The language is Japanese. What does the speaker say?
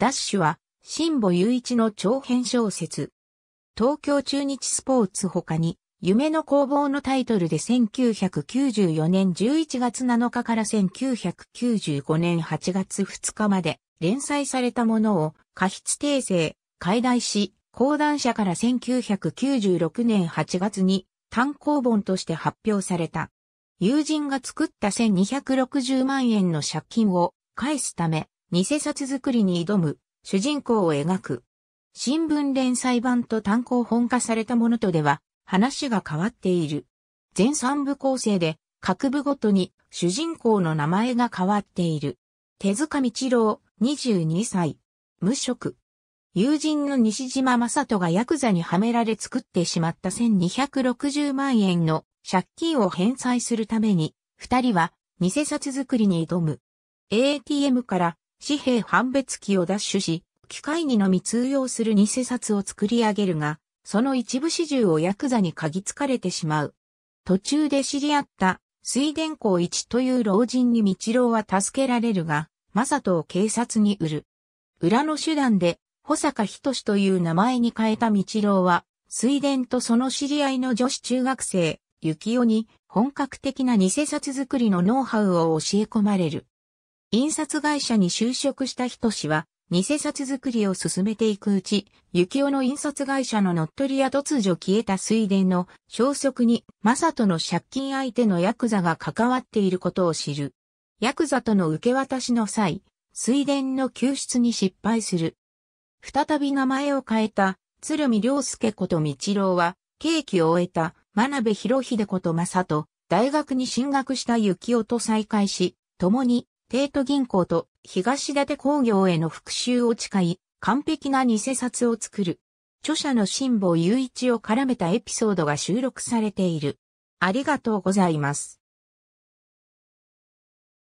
ダッシュは、新保雄一の長編小説。東京中日スポーツ他に、夢の工房のタイトルで1994年11月7日から1995年8月2日まで連載されたものを過失訂正、解題し、講談社から1996年8月に単行本として発表された。友人が作った1260万円の借金を返すため、偽札作りに挑む主人公を描く。新聞連載版と単行本化されたものとでは話が変わっている。全三部構成で各部ごとに主人公の名前が変わっている。手塚道郎、22歳。無職。友人の西島正人がヤクザにはめられ作ってしまった1260万円の借金を返済するために、二人は偽札作りに挑む。ATM から紙幣判別機を奪取し、機械にのみ通用する偽札を作り上げるが、その一部始終をヤクザに嗅ぎつかれてしまう。途中で知り合った水田公一という老人に道郎は助けられるが、マサトを警察に売る。裏の手段で、保坂仁という名前に変えた道郎は、水田とその知り合いの女子中学生、幸男に本格的な偽札作りのノウハウを教え込まれる。印刷会社に就職した人氏は、偽札作りを進めていくうち、幸男の印刷会社の乗っ取りや突如消えた水田の消息に、正人の借金相手のヤクザが関わっていることを知る。ヤクザとの受け渡しの際、水田の救出に失敗する。再び名前を変えた、鶴見良介こと道郎は、刑期を終えた、真鍋博秀こと正人、大学に進学した幸男と再会し、共に帝都銀行と東立工業への復讐を誓い、完璧な偽札を作る。著者の辛抱雄一を絡めたエピソードが収録されている。ありがとうございます。